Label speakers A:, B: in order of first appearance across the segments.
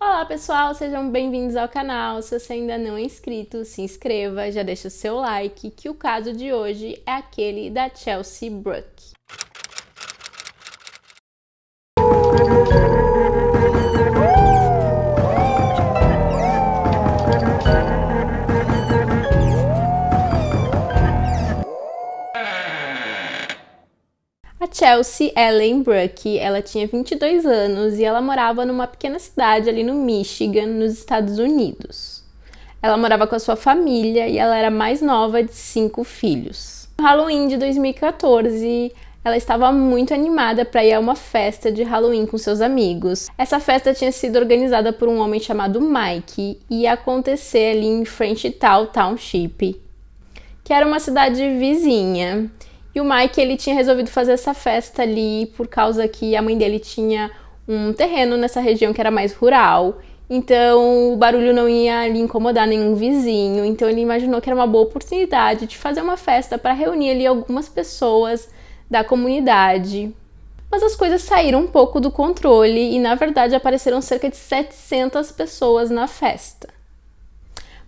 A: Olá pessoal, sejam bem-vindos ao canal. Se você ainda não é inscrito, se inscreva, já deixa o seu like, que o caso de hoje é aquele da Chelsea Brooke. Chelsea Ellen é, Bruck, ela tinha 22 anos e ela morava numa pequena cidade ali no Michigan, nos Estados Unidos. Ela morava com a sua família e ela era mais nova de cinco filhos. No Halloween de 2014, ela estava muito animada para ir a uma festa de Halloween com seus amigos. Essa festa tinha sido organizada por um homem chamado Mike e ia acontecer ali em Frenchtown Township, que era uma cidade vizinha. E o Mike, ele tinha resolvido fazer essa festa ali por causa que a mãe dele tinha um terreno nessa região que era mais rural. Então, o barulho não ia ali incomodar nenhum vizinho. Então, ele imaginou que era uma boa oportunidade de fazer uma festa para reunir ali algumas pessoas da comunidade. Mas as coisas saíram um pouco do controle e, na verdade, apareceram cerca de 700 pessoas na festa.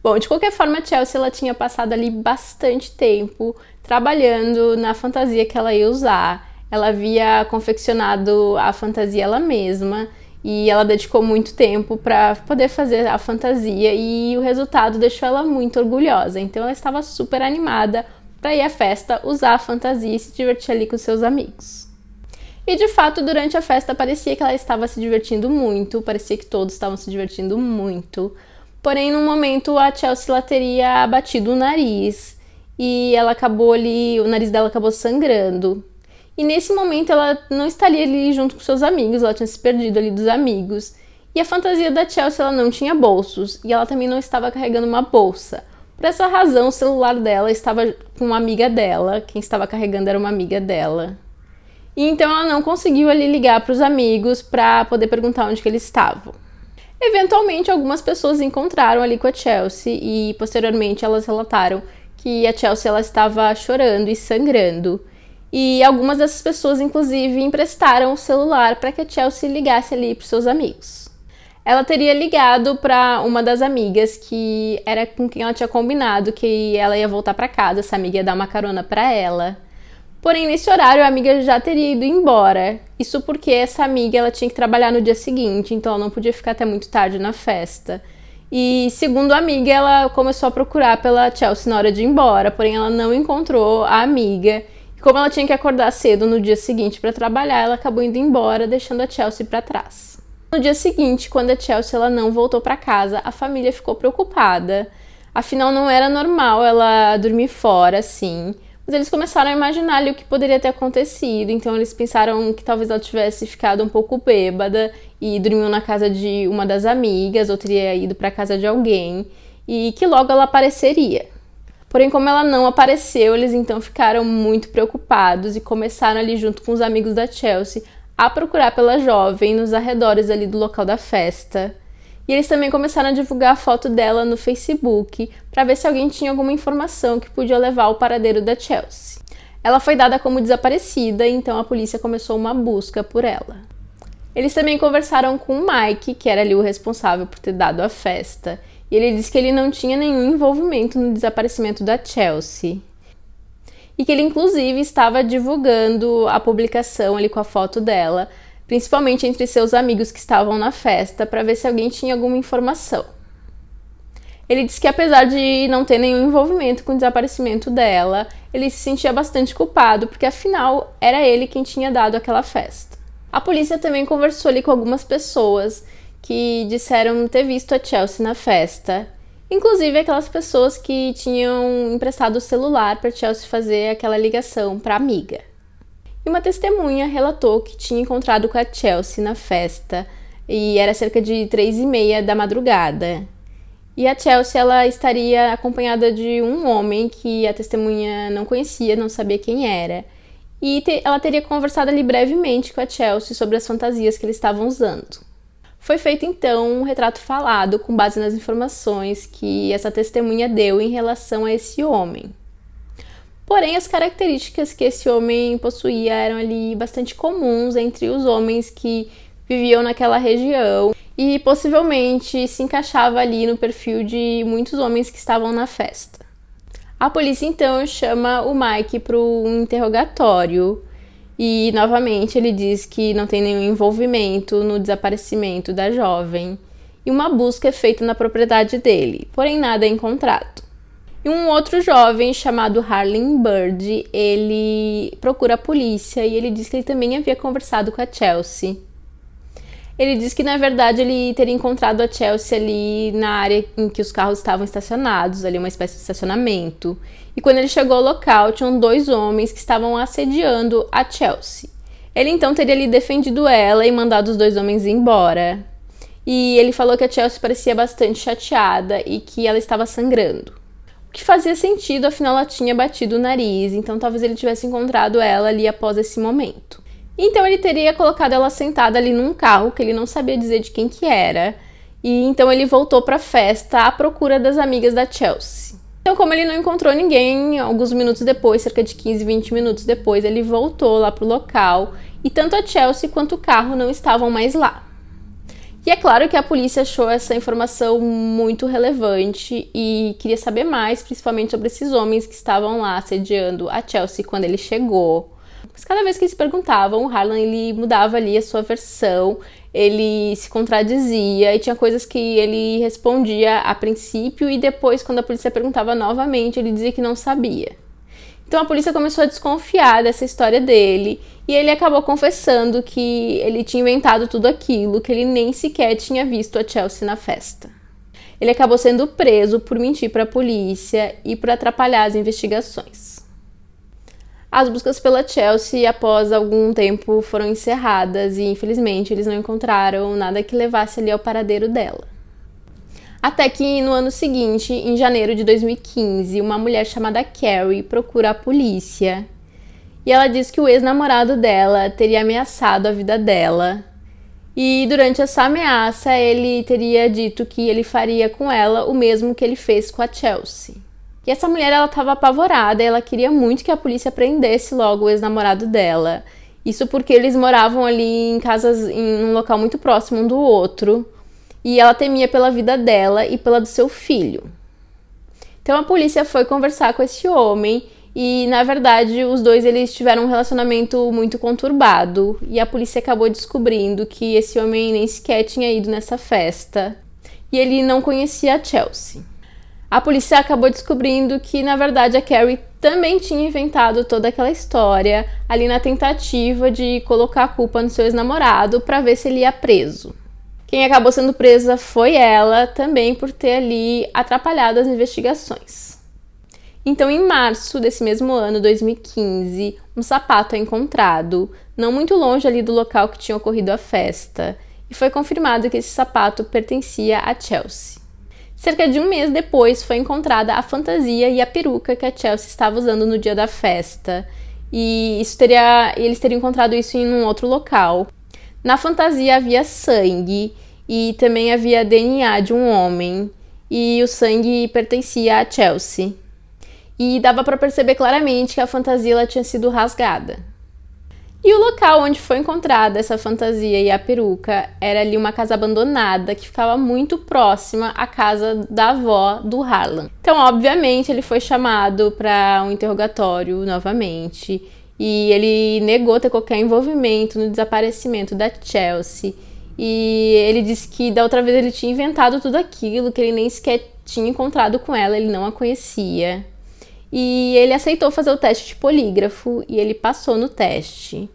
A: Bom, de qualquer forma, a Chelsea ela tinha passado ali bastante tempo trabalhando na fantasia que ela ia usar. Ela havia confeccionado a fantasia ela mesma e ela dedicou muito tempo para poder fazer a fantasia e o resultado deixou ela muito orgulhosa. Então ela estava super animada para ir à festa, usar a fantasia e se divertir ali com seus amigos. E de fato, durante a festa parecia que ela estava se divertindo muito, parecia que todos estavam se divertindo muito. Porém, num momento a Chelsea ela teria batido o nariz e ela acabou ali, o nariz dela acabou sangrando. E nesse momento ela não estaria ali junto com seus amigos, ela tinha se perdido ali dos amigos. E a fantasia da Chelsea ela não tinha bolsos e ela também não estava carregando uma bolsa. Por essa razão, o celular dela estava com uma amiga dela, quem estava carregando era uma amiga dela. E então ela não conseguiu ali ligar para os amigos para poder perguntar onde que eles estavam. Eventualmente, algumas pessoas encontraram ali com a Chelsea e posteriormente elas relataram que a Chelsea ela estava chorando e sangrando. E algumas dessas pessoas, inclusive, emprestaram o celular para que a Chelsea ligasse ali para seus amigos. Ela teria ligado para uma das amigas que era com quem ela tinha combinado que ela ia voltar para casa, essa amiga ia dar uma carona para ela. Porém, nesse horário, a amiga já teria ido embora. Isso porque essa amiga ela tinha que trabalhar no dia seguinte, então ela não podia ficar até muito tarde na festa. E segundo a amiga, ela começou a procurar pela Chelsea na hora de ir embora, porém ela não encontrou a amiga. E como ela tinha que acordar cedo no dia seguinte para trabalhar, ela acabou indo embora, deixando a Chelsea para trás. No dia seguinte, quando a Chelsea ela não voltou para casa, a família ficou preocupada. Afinal, não era normal ela dormir fora assim. Mas eles começaram a imaginar ali o que poderia ter acontecido, então eles pensaram que talvez ela tivesse ficado um pouco bêbada e dormiu na casa de uma das amigas ou teria ido para a casa de alguém e que logo ela apareceria. Porém, como ela não apareceu, eles então ficaram muito preocupados e começaram ali junto com os amigos da Chelsea a procurar pela jovem nos arredores ali do local da festa. E eles também começaram a divulgar a foto dela no Facebook para ver se alguém tinha alguma informação que podia levar ao paradeiro da Chelsea. Ela foi dada como desaparecida, então a polícia começou uma busca por ela. Eles também conversaram com o Mike, que era ali o responsável por ter dado a festa, e ele disse que ele não tinha nenhum envolvimento no desaparecimento da Chelsea. E que ele inclusive estava divulgando a publicação ali com a foto dela principalmente entre seus amigos que estavam na festa, para ver se alguém tinha alguma informação. Ele disse que, apesar de não ter nenhum envolvimento com o desaparecimento dela, ele se sentia bastante culpado, porque afinal era ele quem tinha dado aquela festa. A polícia também conversou ali com algumas pessoas que disseram ter visto a Chelsea na festa, inclusive aquelas pessoas que tinham emprestado o celular para Chelsea fazer aquela ligação para amiga. E uma testemunha relatou que tinha encontrado com a Chelsea na festa e era cerca de três e meia da madrugada. E a Chelsea ela estaria acompanhada de um homem que a testemunha não conhecia, não sabia quem era. E te ela teria conversado ali brevemente com a Chelsea sobre as fantasias que eles estavam usando. Foi feito então um retrato falado com base nas informações que essa testemunha deu em relação a esse homem. Porém, as características que esse homem possuía eram ali bastante comuns entre os homens que viviam naquela região e possivelmente se encaixava ali no perfil de muitos homens que estavam na festa. A polícia então chama o Mike para um interrogatório e novamente ele diz que não tem nenhum envolvimento no desaparecimento da jovem e uma busca é feita na propriedade dele, porém nada é encontrado. E um outro jovem chamado Harlan Bird, ele procura a polícia e ele diz que ele também havia conversado com a Chelsea. Ele diz que na verdade ele teria encontrado a Chelsea ali na área em que os carros estavam estacionados, ali uma espécie de estacionamento. E quando ele chegou ao local, tinham dois homens que estavam assediando a Chelsea. Ele então teria ali defendido ela e mandado os dois homens embora. E ele falou que a Chelsea parecia bastante chateada e que ela estava sangrando. O que fazia sentido, afinal ela tinha batido o nariz, então talvez ele tivesse encontrado ela ali após esse momento. Então ele teria colocado ela sentada ali num carro que ele não sabia dizer de quem que era. E então ele voltou para a festa à procura das amigas da Chelsea. Então, como ele não encontrou ninguém, alguns minutos depois, cerca de 15, 20 minutos depois, ele voltou lá pro local e tanto a Chelsea quanto o carro não estavam mais lá. E é claro que a polícia achou essa informação muito relevante e queria saber mais, principalmente sobre esses homens que estavam lá assediando a Chelsea quando ele chegou. Mas cada vez que eles perguntavam, o Harlan ele mudava ali a sua versão, ele se contradizia e tinha coisas que ele respondia a princípio e depois, quando a polícia perguntava novamente, ele dizia que não sabia. Então a polícia começou a desconfiar dessa história dele e ele acabou confessando que ele tinha inventado tudo aquilo, que ele nem sequer tinha visto a Chelsea na festa. Ele acabou sendo preso por mentir para a polícia e por atrapalhar as investigações. As buscas pela Chelsea, após algum tempo, foram encerradas e infelizmente eles não encontraram nada que levasse ali ao paradeiro dela. Até que no ano seguinte, em janeiro de 2015, uma mulher chamada Carrie procura a polícia e ela diz que o ex-namorado dela teria ameaçado a vida dela. E durante essa ameaça, ele teria dito que ele faria com ela o mesmo que ele fez com a Chelsea. E essa mulher ela estava apavorada, ela queria muito que a polícia prendesse logo o ex-namorado dela. Isso porque eles moravam ali em casas em um local muito próximo um do outro e ela temia pela vida dela e pela do seu filho. Então a polícia foi conversar com esse homem e na verdade os dois eles tiveram um relacionamento muito conturbado e a polícia acabou descobrindo que esse homem nem sequer tinha ido nessa festa e ele não conhecia a Chelsea. A polícia acabou descobrindo que na verdade a Carrie também tinha inventado toda aquela história ali na tentativa de colocar a culpa no seu ex-namorado para ver se ele ia preso. Quem acabou sendo presa foi ela, também por ter ali atrapalhado as investigações. Então, em março desse mesmo ano, 2015, um sapato é encontrado, não muito longe ali do local que tinha ocorrido a festa, e foi confirmado que esse sapato pertencia a Chelsea. Cerca de um mês depois foi encontrada a fantasia e a peruca que a Chelsea estava usando no dia da festa, e isso teria, eles teriam encontrado isso em um outro local. Na fantasia havia sangue e também havia DNA de um homem, e o sangue pertencia a Chelsea. E dava para perceber claramente que a fantasia tinha sido rasgada. E o local onde foi encontrada essa fantasia e a peruca era ali uma casa abandonada que ficava muito próxima à casa da avó do Harlan. Então, obviamente, ele foi chamado para um interrogatório novamente e ele negou ter qualquer envolvimento no desaparecimento da Chelsea. E ele disse que da outra vez ele tinha inventado tudo aquilo, que ele nem sequer tinha encontrado com ela, ele não a conhecia. E ele aceitou fazer o teste de polígrafo e ele passou no teste.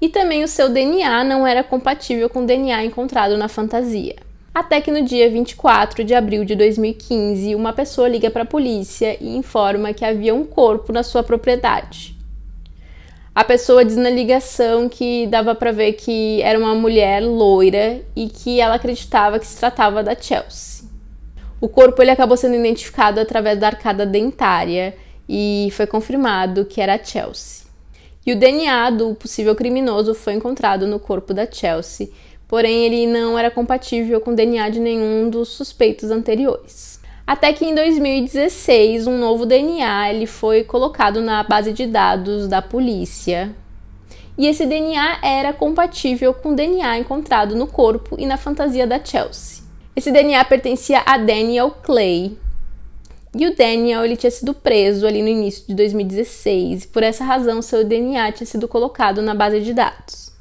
A: E também o seu DNA não era compatível com o DNA encontrado na fantasia. Até que no dia 24 de abril de 2015, uma pessoa liga para a polícia e informa que havia um corpo na sua propriedade. A pessoa diz na ligação que dava para ver que era uma mulher loira e que ela acreditava que se tratava da Chelsea. O corpo ele acabou sendo identificado através da arcada dentária e foi confirmado que era a Chelsea. E o DNA do possível criminoso foi encontrado no corpo da Chelsea, porém ele não era compatível com o DNA de nenhum dos suspeitos anteriores. Até que em 2016, um novo DNA ele foi colocado na base de dados da polícia. E esse DNA era compatível com o DNA encontrado no corpo e na fantasia da Chelsea. Esse DNA pertencia a Daniel Clay. E o Daniel ele tinha sido preso ali no início de 2016. e Por essa razão, seu DNA tinha sido colocado na base de dados.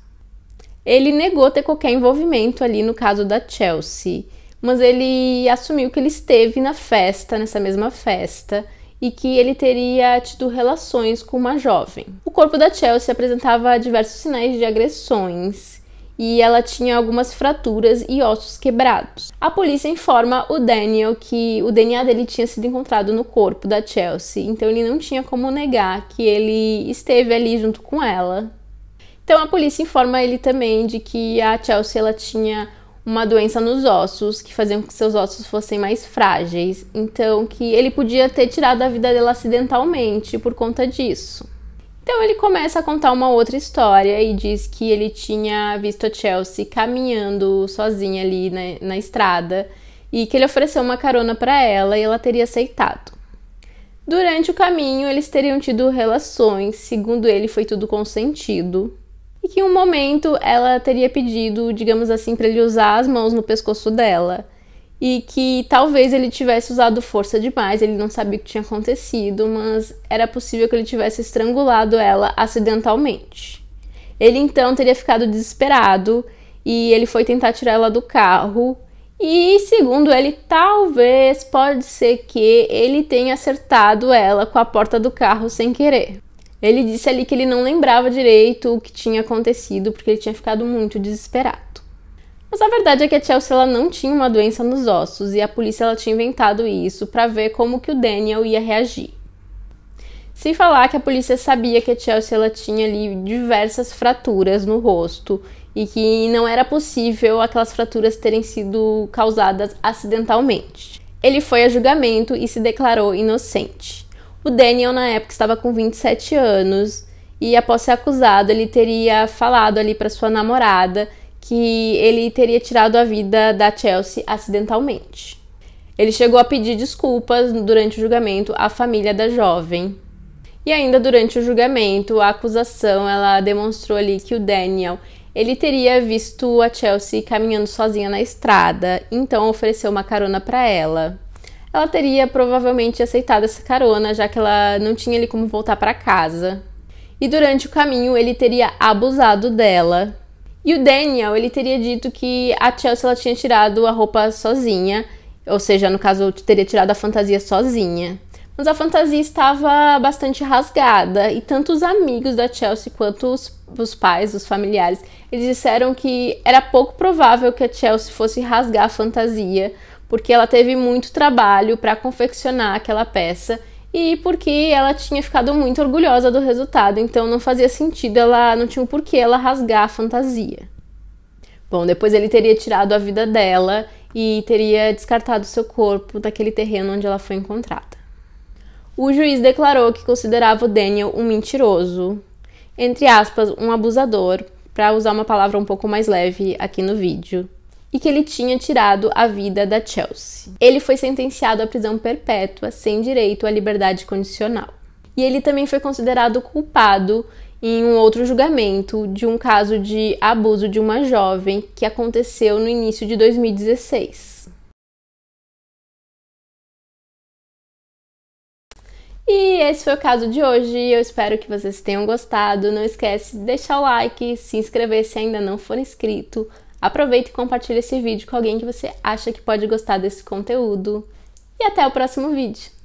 A: Ele negou ter qualquer envolvimento ali no caso da Chelsea mas ele assumiu que ele esteve na festa, nessa mesma festa, e que ele teria tido relações com uma jovem. O corpo da Chelsea apresentava diversos sinais de agressões e ela tinha algumas fraturas e ossos quebrados. A polícia informa o Daniel que o DNA dele tinha sido encontrado no corpo da Chelsea, então ele não tinha como negar que ele esteve ali junto com ela. Então a polícia informa ele também de que a Chelsea ela tinha uma doença nos ossos que faziam com que seus ossos fossem mais frágeis, então que ele podia ter tirado a vida dela acidentalmente por conta disso. Então ele começa a contar uma outra história e diz que ele tinha visto a Chelsea caminhando sozinha ali na, na estrada e que ele ofereceu uma carona para ela e ela teria aceitado. Durante o caminho, eles teriam tido relações, segundo ele, foi tudo consentido, que em um momento ela teria pedido, digamos assim, para ele usar as mãos no pescoço dela e que talvez ele tivesse usado força demais, ele não sabia o que tinha acontecido, mas era possível que ele tivesse estrangulado ela acidentalmente. Ele então teria ficado desesperado e ele foi tentar tirar ela do carro. E segundo ele, talvez pode ser que ele tenha acertado ela com a porta do carro sem querer. Ele disse ali que ele não lembrava direito o que tinha acontecido porque ele tinha ficado muito desesperado. Mas a verdade é que a Chelsea ela não tinha uma doença nos ossos e a polícia ela tinha inventado isso para ver como que o Daniel ia reagir. Sem falar que a polícia sabia que a Chelsea ela tinha ali diversas fraturas no rosto e que não era possível aquelas fraturas terem sido causadas acidentalmente. Ele foi a julgamento e se declarou inocente. O Daniel, na época, estava com 27 anos e, após ser acusado, ele teria falado ali para sua namorada que ele teria tirado a vida da Chelsea acidentalmente. Ele chegou a pedir desculpas durante o julgamento à família da jovem. E ainda durante o julgamento, a acusação ela demonstrou ali que o Daniel ele teria visto a Chelsea caminhando sozinha na estrada, então ofereceu uma carona para ela ela teria provavelmente aceitado essa carona, já que ela não tinha ele como voltar para casa. E durante o caminho ele teria abusado dela. E o Daniel, ele teria dito que a Chelsea ela tinha tirado a roupa sozinha, ou seja, no caso, teria tirado a fantasia sozinha. Mas a fantasia estava bastante rasgada e tanto os amigos da Chelsea quanto os, os pais, os familiares, eles disseram que era pouco provável que a Chelsea fosse rasgar a fantasia, porque ela teve muito trabalho para confeccionar aquela peça e porque ela tinha ficado muito orgulhosa do resultado, então não fazia sentido ela, não tinha por um porquê ela rasgar a fantasia. Bom, depois ele teria tirado a vida dela e teria descartado seu corpo daquele terreno onde ela foi encontrada. O juiz declarou que considerava o Daniel um mentiroso, entre aspas, um abusador, para usar uma palavra um pouco mais leve aqui no vídeo e que ele tinha tirado a vida da Chelsea. Ele foi sentenciado à prisão perpétua, sem direito à liberdade condicional. E ele também foi considerado culpado em um outro julgamento de um caso de abuso de uma jovem que aconteceu no início de 2016. E esse foi o caso de hoje. Eu espero que vocês tenham gostado. Não esquece de deixar o like, se inscrever se ainda não for inscrito Aproveita e compartilha esse vídeo com alguém que você acha que pode gostar desse conteúdo. E até o próximo vídeo!